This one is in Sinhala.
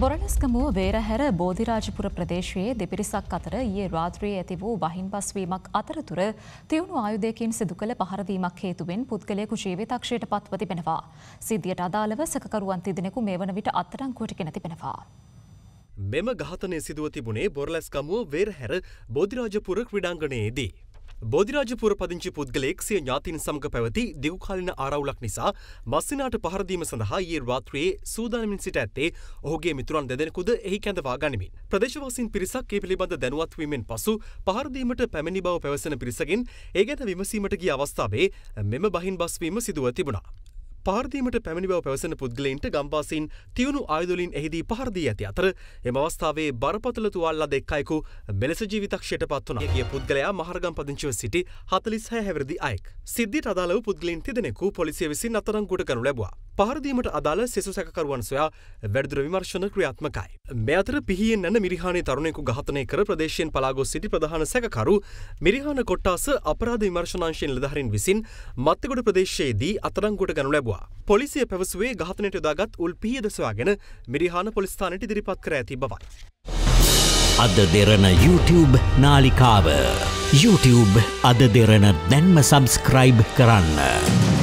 බොරලස්කමුව වේරහැර බෝධිරාජපුර ප්‍රදේශයේ දෙපිරිසක් අතර ඒ රාත්‍රයේ ඇති වූ බහින් පස්වීමක් අතරතුර තියුණු ආයුධයකින් සිදු කළ පහරදීමක් හේතුවෙන් පුද්ගලයකු ජීවිතක්ෂයට පත්ව තිබෙනවා. සිද්ධියට අදාළව සකරුවන් තිදෙනෙකු මේ වන විට අත්තරංකුවට කෙන තිබෙනවා. මෙම ඝාතනය සිදුව තිබුණේ බොරලස්කමුව වේරහැර බෝධිරාජපුර ක්‍රඩාංගනයේදී. බෝධිරාජපුර පදිංචි පුද්ගලෙක් සිය ඥාතින් සමඟ පැවති දිගුකාලින ආරවුලක් නිසා මස්සිනාට පහරදීම සඳහා ඊයේ රාත්‍රියේ සූදානමින් සිට ඇත්තේ ඔහුගේ මිතුරන් දෙදෙනෙකුද එහි කැඳවා ගනිමින්. ප්‍රදේශවාසීන් පිරිසක් ඒ පිළිබඳ දැනුවත් වීමෙන් පසු පහරදීමට පැමිණි බව පැවසෙන පිරිසකින් ඒ ගැන විමසීමට ගිය අවස්ථාවේ මෙම බහින් බස්වීම සිදුව තිබුණා. පාර්දීමට පැමිණි බව පැවසන පුද්ගලයින්ට ගම්වාසීන් තියුණු ආයුධලින් එහිදී පහර දී ඇති අතර එම අවස්ථාවේ බරපතල තුවාල් ලද එක්කයෙකු මෙලෙස ජීවිතක්ෂයට පත් වුණා. ගිය පුද්ගලයා මහරගම් පදිංචිව සිටි 46 හැවිරිදි අයෙක්. සිද්ධියට අදාළව පුද්ගලයින් තිදෙනෙකු පොලිසිය විසින් අත්අඩංගුවට කරනු ලැබුවා. පහර දීමට අදාළ සෙසු සැකකරුවන් සොයා වැඩිදුර විමර්ශන ක්‍රියාත්මකයි. මේ අතර පිහියෙන් නැන මිරිහානේ තරුණයෙකු ඝාතනය කර ප්‍රදේශයෙන් පලා ගොස් සිටි ප්‍රධාන සැකකරු මිරිහාන කොට්ටාස අපරාධ විමර්ශනාංශයෙන් නිලධාරීන් විසින් මත්තගොඩ ප්‍රදේශයේදී අත්අඩංගුවට ගනු ලැබුවා. තිබෙනවා. පොලිසිය පැවසුවේ ගහතනයට යොදාගත් උල් පිහිය දසවාගෙන මිරිහාන පොලිස්ථානයට ඉදිරිපත් කර ඇති බවයි. අද දෙරන YouTube නාලිකාව YouTube අද දෙරන දැන්ම සබස්ක්‍රයිබ් කරන්න.